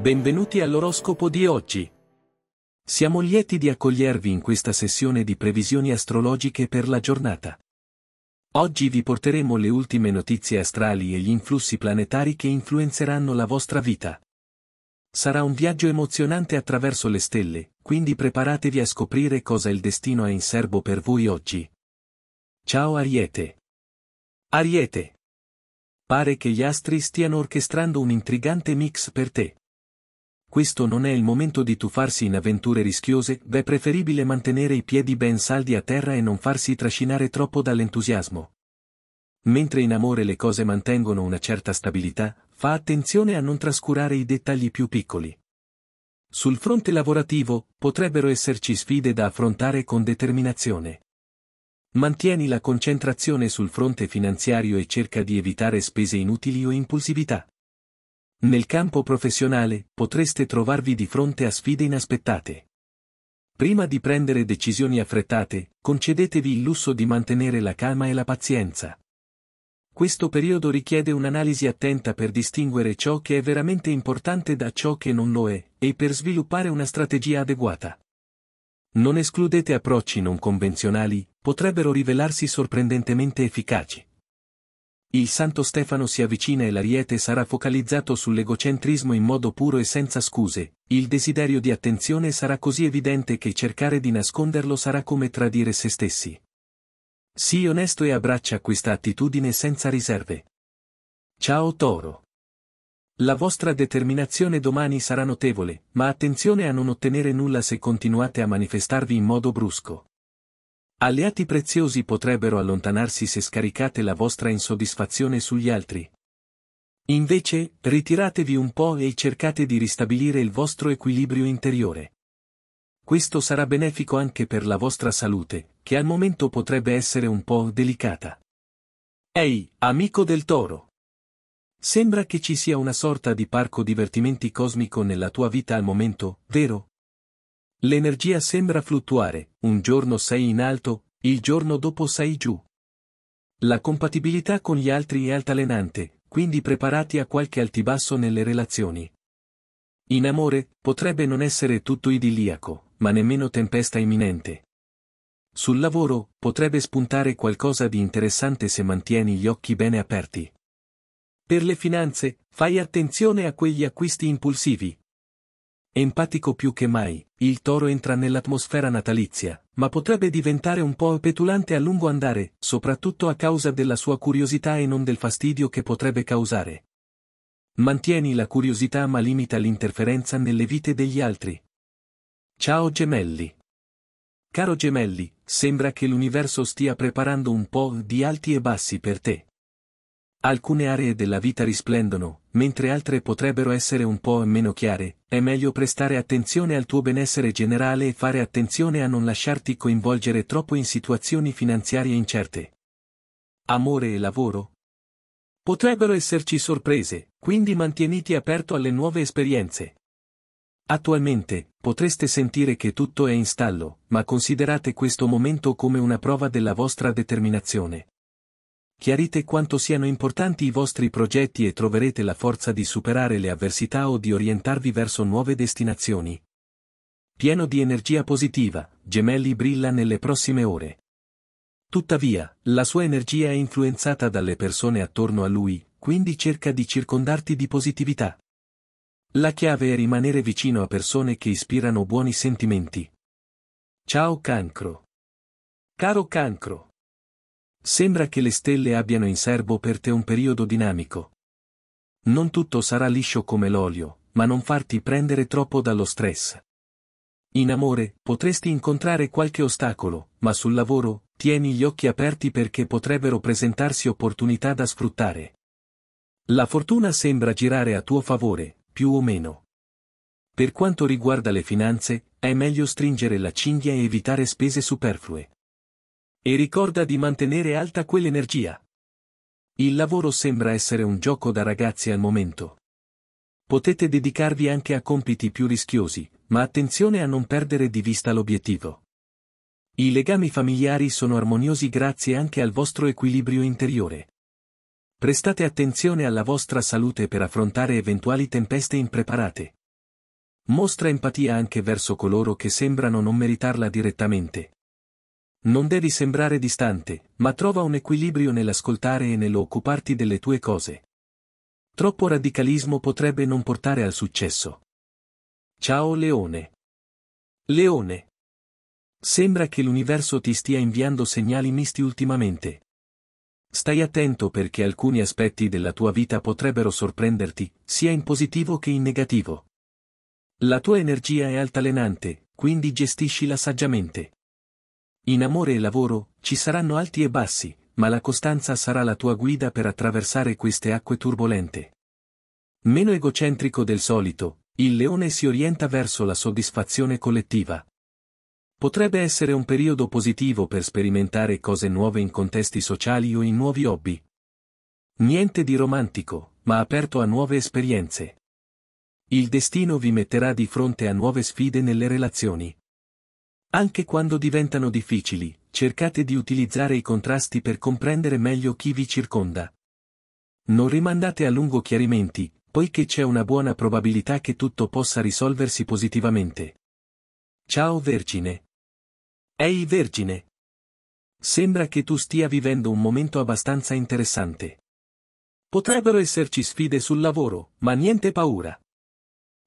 Benvenuti all'oroscopo di oggi. Siamo lieti di accogliervi in questa sessione di previsioni astrologiche per la giornata. Oggi vi porteremo le ultime notizie astrali e gli influssi planetari che influenzeranno la vostra vita. Sarà un viaggio emozionante attraverso le stelle, quindi preparatevi a scoprire cosa il destino ha in serbo per voi oggi. Ciao Ariete. Ariete. Pare che gli astri stiano orchestrando un intrigante mix per te questo non è il momento di tuffarsi in avventure rischiose, beh preferibile mantenere i piedi ben saldi a terra e non farsi trascinare troppo dall'entusiasmo. Mentre in amore le cose mantengono una certa stabilità, fa attenzione a non trascurare i dettagli più piccoli. Sul fronte lavorativo, potrebbero esserci sfide da affrontare con determinazione. Mantieni la concentrazione sul fronte finanziario e cerca di evitare spese inutili o impulsività. Nel campo professionale, potreste trovarvi di fronte a sfide inaspettate. Prima di prendere decisioni affrettate, concedetevi il lusso di mantenere la calma e la pazienza. Questo periodo richiede un'analisi attenta per distinguere ciò che è veramente importante da ciò che non lo è, e per sviluppare una strategia adeguata. Non escludete approcci non convenzionali, potrebbero rivelarsi sorprendentemente efficaci. Il Santo Stefano si avvicina e l'ariete sarà focalizzato sull'egocentrismo in modo puro e senza scuse, il desiderio di attenzione sarà così evidente che cercare di nasconderlo sarà come tradire se stessi. Sii onesto e abbraccia questa attitudine senza riserve. Ciao Toro! La vostra determinazione domani sarà notevole, ma attenzione a non ottenere nulla se continuate a manifestarvi in modo brusco. Alleati preziosi potrebbero allontanarsi se scaricate la vostra insoddisfazione sugli altri. Invece, ritiratevi un po' e cercate di ristabilire il vostro equilibrio interiore. Questo sarà benefico anche per la vostra salute, che al momento potrebbe essere un po' delicata. Ehi, amico del toro! Sembra che ci sia una sorta di parco divertimenti cosmico nella tua vita al momento, vero? L'energia sembra fluttuare, un giorno sei in alto, il giorno dopo sei giù. La compatibilità con gli altri è altalenante, quindi preparati a qualche altibasso nelle relazioni. In amore, potrebbe non essere tutto idilliaco, ma nemmeno tempesta imminente. Sul lavoro, potrebbe spuntare qualcosa di interessante se mantieni gli occhi bene aperti. Per le finanze, fai attenzione a quegli acquisti impulsivi. Empatico più che mai, il toro entra nell'atmosfera natalizia, ma potrebbe diventare un po' petulante a lungo andare, soprattutto a causa della sua curiosità e non del fastidio che potrebbe causare. Mantieni la curiosità ma limita l'interferenza nelle vite degli altri. Ciao gemelli. Caro gemelli, sembra che l'universo stia preparando un po' di alti e bassi per te. Alcune aree della vita risplendono, mentre altre potrebbero essere un po' meno chiare, è meglio prestare attenzione al tuo benessere generale e fare attenzione a non lasciarti coinvolgere troppo in situazioni finanziarie incerte. Amore e lavoro? Potrebbero esserci sorprese, quindi mantieniti aperto alle nuove esperienze. Attualmente, potreste sentire che tutto è in stallo, ma considerate questo momento come una prova della vostra determinazione. Chiarite quanto siano importanti i vostri progetti e troverete la forza di superare le avversità o di orientarvi verso nuove destinazioni. Pieno di energia positiva, Gemelli brilla nelle prossime ore. Tuttavia, la sua energia è influenzata dalle persone attorno a lui, quindi cerca di circondarti di positività. La chiave è rimanere vicino a persone che ispirano buoni sentimenti. Ciao cancro. Caro cancro, Sembra che le stelle abbiano in serbo per te un periodo dinamico. Non tutto sarà liscio come l'olio, ma non farti prendere troppo dallo stress. In amore, potresti incontrare qualche ostacolo, ma sul lavoro, tieni gli occhi aperti perché potrebbero presentarsi opportunità da sfruttare. La fortuna sembra girare a tuo favore, più o meno. Per quanto riguarda le finanze, è meglio stringere la cinghia e evitare spese superflue. E ricorda di mantenere alta quell'energia. Il lavoro sembra essere un gioco da ragazzi al momento. Potete dedicarvi anche a compiti più rischiosi, ma attenzione a non perdere di vista l'obiettivo. I legami familiari sono armoniosi grazie anche al vostro equilibrio interiore. Prestate attenzione alla vostra salute per affrontare eventuali tempeste impreparate. Mostra empatia anche verso coloro che sembrano non meritarla direttamente. Non devi sembrare distante, ma trova un equilibrio nell'ascoltare e nell'occuparti delle tue cose. Troppo radicalismo potrebbe non portare al successo. Ciao Leone. Leone. Sembra che l'universo ti stia inviando segnali misti ultimamente. Stai attento perché alcuni aspetti della tua vita potrebbero sorprenderti, sia in positivo che in negativo. La tua energia è altalenante, quindi gestiscila saggiamente. In amore e lavoro, ci saranno alti e bassi, ma la costanza sarà la tua guida per attraversare queste acque turbolente. Meno egocentrico del solito, il leone si orienta verso la soddisfazione collettiva. Potrebbe essere un periodo positivo per sperimentare cose nuove in contesti sociali o in nuovi hobby. Niente di romantico, ma aperto a nuove esperienze. Il destino vi metterà di fronte a nuove sfide nelle relazioni. Anche quando diventano difficili, cercate di utilizzare i contrasti per comprendere meglio chi vi circonda. Non rimandate a lungo chiarimenti, poiché c'è una buona probabilità che tutto possa risolversi positivamente. Ciao Vergine. Ehi Vergine. Sembra che tu stia vivendo un momento abbastanza interessante. Potrebbero esserci sfide sul lavoro, ma niente paura.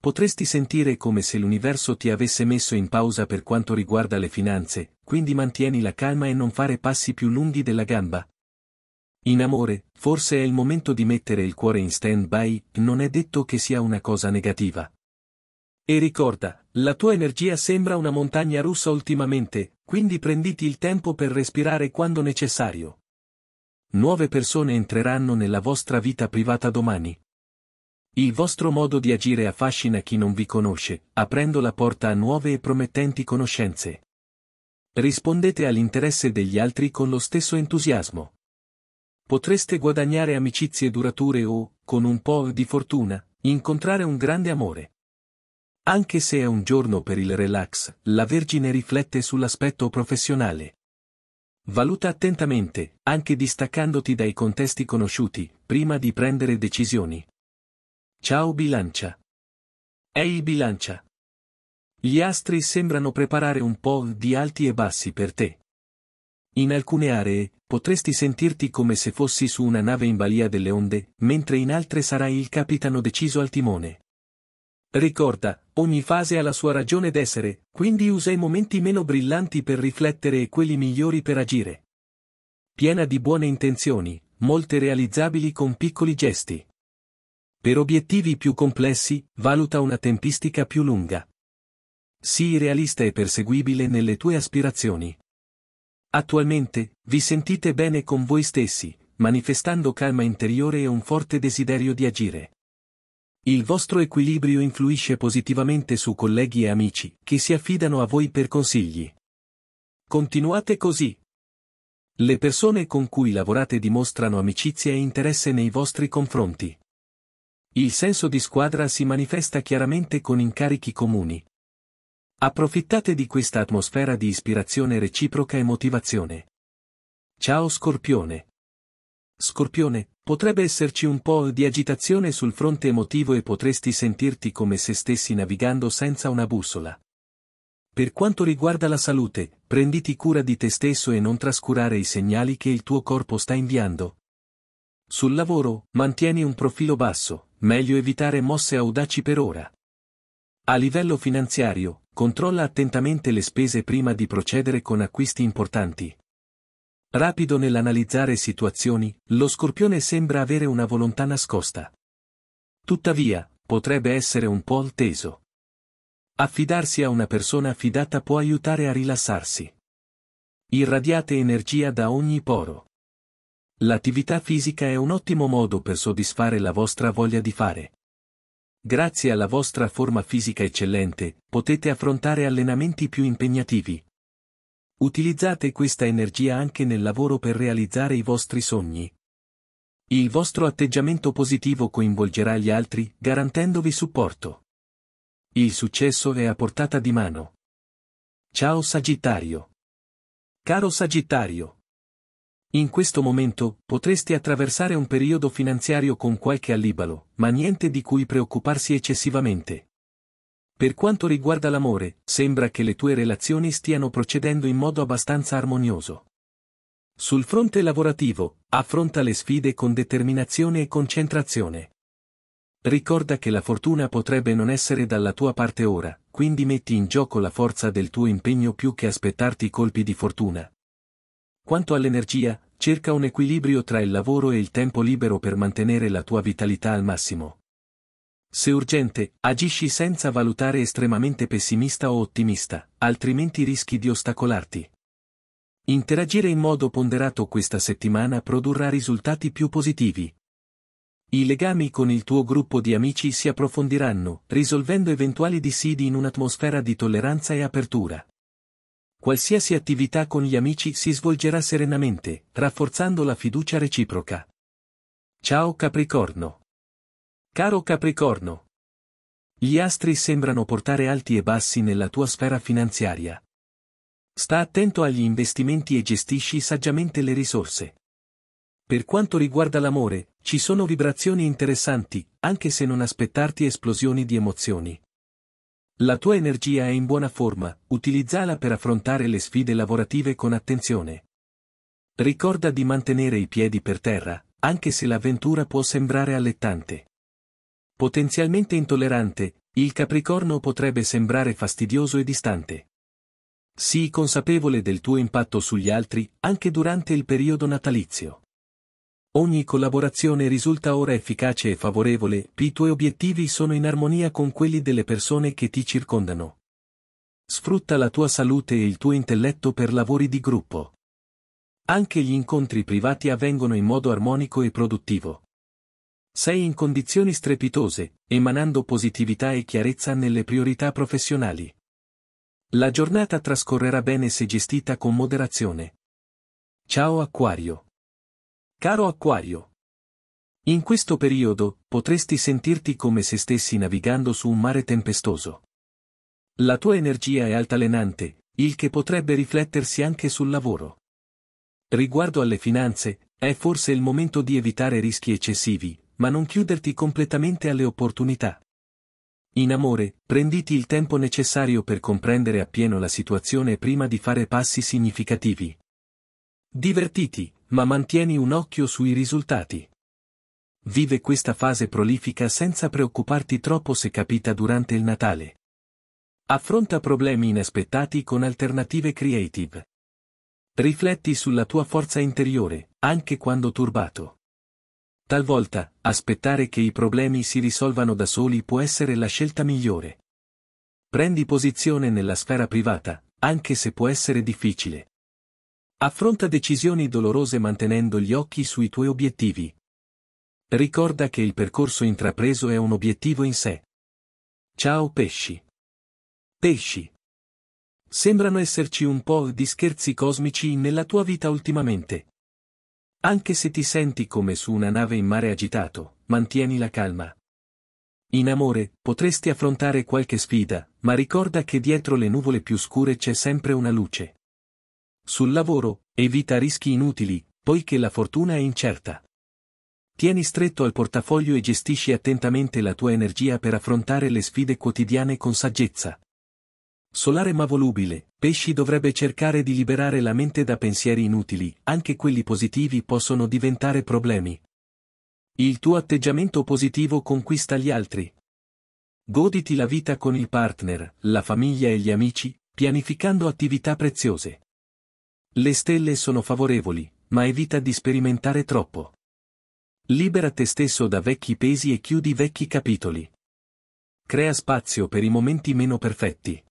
Potresti sentire come se l'universo ti avesse messo in pausa per quanto riguarda le finanze, quindi mantieni la calma e non fare passi più lunghi della gamba. In amore, forse è il momento di mettere il cuore in stand-by, non è detto che sia una cosa negativa. E ricorda, la tua energia sembra una montagna russa ultimamente, quindi prenditi il tempo per respirare quando necessario. Nuove persone entreranno nella vostra vita privata domani. Il vostro modo di agire affascina chi non vi conosce, aprendo la porta a nuove e promettenti conoscenze. Rispondete all'interesse degli altri con lo stesso entusiasmo. Potreste guadagnare amicizie durature o, con un po' di fortuna, incontrare un grande amore. Anche se è un giorno per il relax, la Vergine riflette sull'aspetto professionale. Valuta attentamente, anche distaccandoti dai contesti conosciuti, prima di prendere decisioni. Ciao bilancia. Ehi bilancia. Gli astri sembrano preparare un po' di alti e bassi per te. In alcune aree, potresti sentirti come se fossi su una nave in balia delle onde, mentre in altre sarai il capitano deciso al timone. Ricorda, ogni fase ha la sua ragione d'essere, quindi usa i momenti meno brillanti per riflettere e quelli migliori per agire. Piena di buone intenzioni, molte realizzabili con piccoli gesti. Per obiettivi più complessi, valuta una tempistica più lunga. Sii realista e perseguibile nelle tue aspirazioni. Attualmente, vi sentite bene con voi stessi, manifestando calma interiore e un forte desiderio di agire. Il vostro equilibrio influisce positivamente su colleghi e amici che si affidano a voi per consigli. Continuate così. Le persone con cui lavorate dimostrano amicizia e interesse nei vostri confronti. Il senso di squadra si manifesta chiaramente con incarichi comuni. Approfittate di questa atmosfera di ispirazione reciproca e motivazione. Ciao Scorpione. Scorpione, potrebbe esserci un po' di agitazione sul fronte emotivo e potresti sentirti come se stessi navigando senza una bussola. Per quanto riguarda la salute, prenditi cura di te stesso e non trascurare i segnali che il tuo corpo sta inviando. Sul lavoro, mantieni un profilo basso. Meglio evitare mosse audaci per ora. A livello finanziario, controlla attentamente le spese prima di procedere con acquisti importanti. Rapido nell'analizzare situazioni, lo scorpione sembra avere una volontà nascosta. Tuttavia, potrebbe essere un po' alteso. Affidarsi a una persona affidata può aiutare a rilassarsi. Irradiate energia da ogni poro. L'attività fisica è un ottimo modo per soddisfare la vostra voglia di fare. Grazie alla vostra forma fisica eccellente, potete affrontare allenamenti più impegnativi. Utilizzate questa energia anche nel lavoro per realizzare i vostri sogni. Il vostro atteggiamento positivo coinvolgerà gli altri, garantendovi supporto. Il successo è a portata di mano. Ciao Sagittario. Caro Sagittario. In questo momento, potresti attraversare un periodo finanziario con qualche allibalo, ma niente di cui preoccuparsi eccessivamente. Per quanto riguarda l'amore, sembra che le tue relazioni stiano procedendo in modo abbastanza armonioso. Sul fronte lavorativo, affronta le sfide con determinazione e concentrazione. Ricorda che la fortuna potrebbe non essere dalla tua parte ora, quindi metti in gioco la forza del tuo impegno più che aspettarti colpi di fortuna, quanto all'energia, cerca un equilibrio tra il lavoro e il tempo libero per mantenere la tua vitalità al massimo. Se urgente, agisci senza valutare estremamente pessimista o ottimista, altrimenti rischi di ostacolarti. Interagire in modo ponderato questa settimana produrrà risultati più positivi. I legami con il tuo gruppo di amici si approfondiranno, risolvendo eventuali dissidi in un'atmosfera di tolleranza e apertura. Qualsiasi attività con gli amici si svolgerà serenamente, rafforzando la fiducia reciproca. Ciao Capricorno. Caro Capricorno. Gli astri sembrano portare alti e bassi nella tua sfera finanziaria. Sta attento agli investimenti e gestisci saggiamente le risorse. Per quanto riguarda l'amore, ci sono vibrazioni interessanti, anche se non aspettarti esplosioni di emozioni. La tua energia è in buona forma, utilizzala per affrontare le sfide lavorative con attenzione. Ricorda di mantenere i piedi per terra, anche se l'avventura può sembrare allettante. Potenzialmente intollerante, il Capricorno potrebbe sembrare fastidioso e distante. Sii consapevole del tuo impatto sugli altri, anche durante il periodo natalizio. Ogni collaborazione risulta ora efficace e favorevole, i tuoi obiettivi sono in armonia con quelli delle persone che ti circondano. Sfrutta la tua salute e il tuo intelletto per lavori di gruppo. Anche gli incontri privati avvengono in modo armonico e produttivo. Sei in condizioni strepitose, emanando positività e chiarezza nelle priorità professionali. La giornata trascorrerà bene se gestita con moderazione. Ciao Aquario. Caro acquario. In questo periodo, potresti sentirti come se stessi navigando su un mare tempestoso. La tua energia è altalenante, il che potrebbe riflettersi anche sul lavoro. Riguardo alle finanze, è forse il momento di evitare rischi eccessivi, ma non chiuderti completamente alle opportunità. In amore, prenditi il tempo necessario per comprendere appieno la situazione prima di fare passi significativi. Divertiti, ma mantieni un occhio sui risultati. Vive questa fase prolifica senza preoccuparti troppo se capita durante il Natale. Affronta problemi inaspettati con alternative creative. Rifletti sulla tua forza interiore, anche quando turbato. Talvolta, aspettare che i problemi si risolvano da soli può essere la scelta migliore. Prendi posizione nella sfera privata, anche se può essere difficile. Affronta decisioni dolorose mantenendo gli occhi sui tuoi obiettivi. Ricorda che il percorso intrapreso è un obiettivo in sé. Ciao pesci. Pesci. Sembrano esserci un po' di scherzi cosmici nella tua vita ultimamente. Anche se ti senti come su una nave in mare agitato, mantieni la calma. In amore, potresti affrontare qualche sfida, ma ricorda che dietro le nuvole più scure c'è sempre una luce. Sul lavoro, evita rischi inutili, poiché la fortuna è incerta. Tieni stretto al portafoglio e gestisci attentamente la tua energia per affrontare le sfide quotidiane con saggezza. Solare ma volubile, pesci dovrebbe cercare di liberare la mente da pensieri inutili, anche quelli positivi possono diventare problemi. Il tuo atteggiamento positivo conquista gli altri. Goditi la vita con il partner, la famiglia e gli amici, pianificando attività preziose. Le stelle sono favorevoli, ma evita di sperimentare troppo. Libera te stesso da vecchi pesi e chiudi vecchi capitoli. Crea spazio per i momenti meno perfetti.